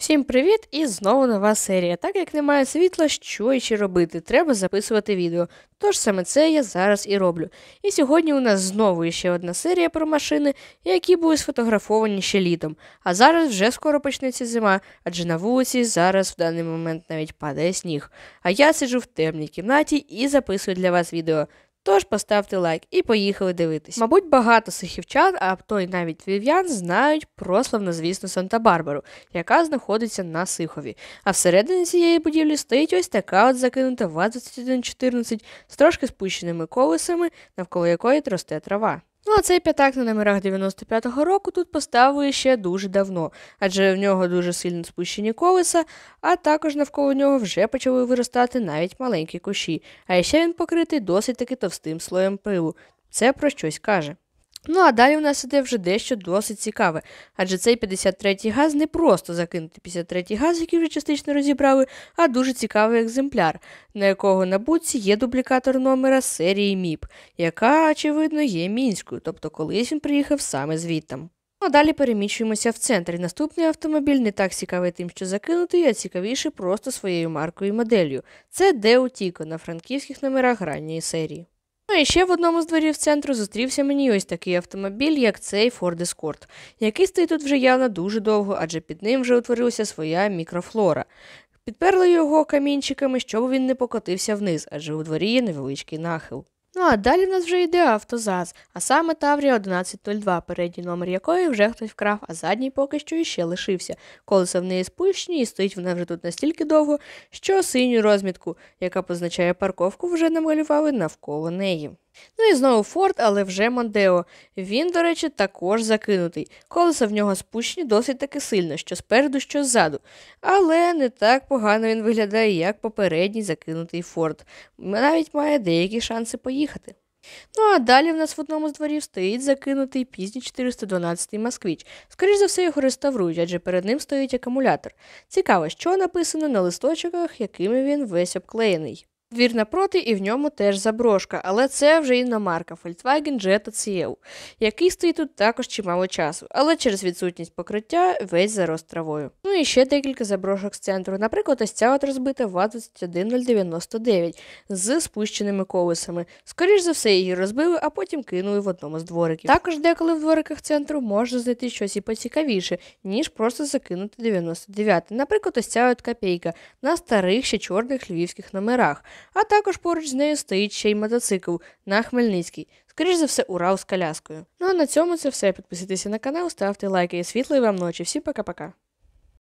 Всім привіт! І знову нова серія. Так як немає світла, що ще робити, треба записувати відео. Тож саме це я зараз і роблю. І сьогодні у нас знову ще одна серія про машини, які були сфотографовані ще літом. А зараз вже скоро почнеться зима, адже на вулиці зараз в даний момент навіть падає сніг. А я сиджу в темній кімнаті і записую для вас відео. Тож поставте лайк і поїхали дивитись. Мабуть, багато сихівчан, а то й навіть львів'ян знають про славнозвісну Санта-Барбару, яка знаходиться на Сихові. А всередині цієї будівлі стоїть ось така от закинута ВАЗ-2114 з трошки спущеними колесами, навколо якої тросте трава. Ну а цей п'ятак на номерах 95-го року тут поставили ще дуже давно, адже в нього дуже сильно спущені колеса, а також навколо нього вже почали виростати навіть маленькі куші. а ще він покритий досить таки товстим слоєм пилу. Це про щось каже. Ну а далі в нас іде вже дещо досить цікаве, адже цей 53-й газ не просто закинутий 53-й газ, який вже частично розібрали, а дуже цікавий екземпляр, на якого на буці є дублікатор номера серії МІП, яка, очевидно, є мінською, тобто колись він приїхав саме звідтам. Ну, а далі перемічуємося в центр. Наступний автомобіль не так цікавий тим, що закинутий, а цікавіший просто своєю маркою і моделлю. Це Део Тіко на франківських номерах ранньої серії. Ну і ще в одному з дворів центру зустрівся мені ось такий автомобіль, як цей Ford Escort, який стоїть тут вже явно дуже довго, адже під ним вже утворилася своя мікрофлора. Підперли його камінчиками, щоб він не покотився вниз, адже у дворі є невеличкий нахил. Ну а далі в нас вже йде автозаз, а саме Таврія 1102, передній номер якої вже хтось вкрав, а задній поки що іще лишився. Колеса в неї спущені і стоїть вона вже тут настільки довго, що синю розмітку, яка позначає парковку, вже намалювали навколо неї. Ну і знову Форд, але вже Мандео. Він, до речі, також закинутий. Колеса в нього спущені досить таки сильно, що спереду, що ззаду. Але не так погано він виглядає, як попередній закинутий Форд. Навіть має деякі шанси поїхати. Ну а далі в нас в одному з дворів стоїть закинутий пізній 412-й москвіч. Скоріше за все, його реставрують, адже перед ним стоїть акумулятор. Цікаво, що написано на листочках, якими він весь обклеєний. Двір напроти, і в ньому теж заброшка, але це вже іномарка Volkswagen Jetta CL, який стоїть тут також чимало часу, але через відсутність покриття весь зарос травою. Ну і ще декілька заброшок з центру. Наприклад, ось ця от розбита ВАЗ-21099 з спущеними колесами. Скоріше за все, її розбили, а потім кинули в одному з двориків. Також деколи в двориках центру можна знайти щось і поцікавіше, ніж просто закинути 99. Наприклад, ось ця от копійка на старих ще чорних львівських номерах а також поруч з нею стоїть ще й мотоцикл на Хмельницький. Скоріш за все, Урал з коляскою. Ну а на цьому це все. Підписуйтеся на канал, ставте лайки і світлої вам ночі. Всім пока-пока.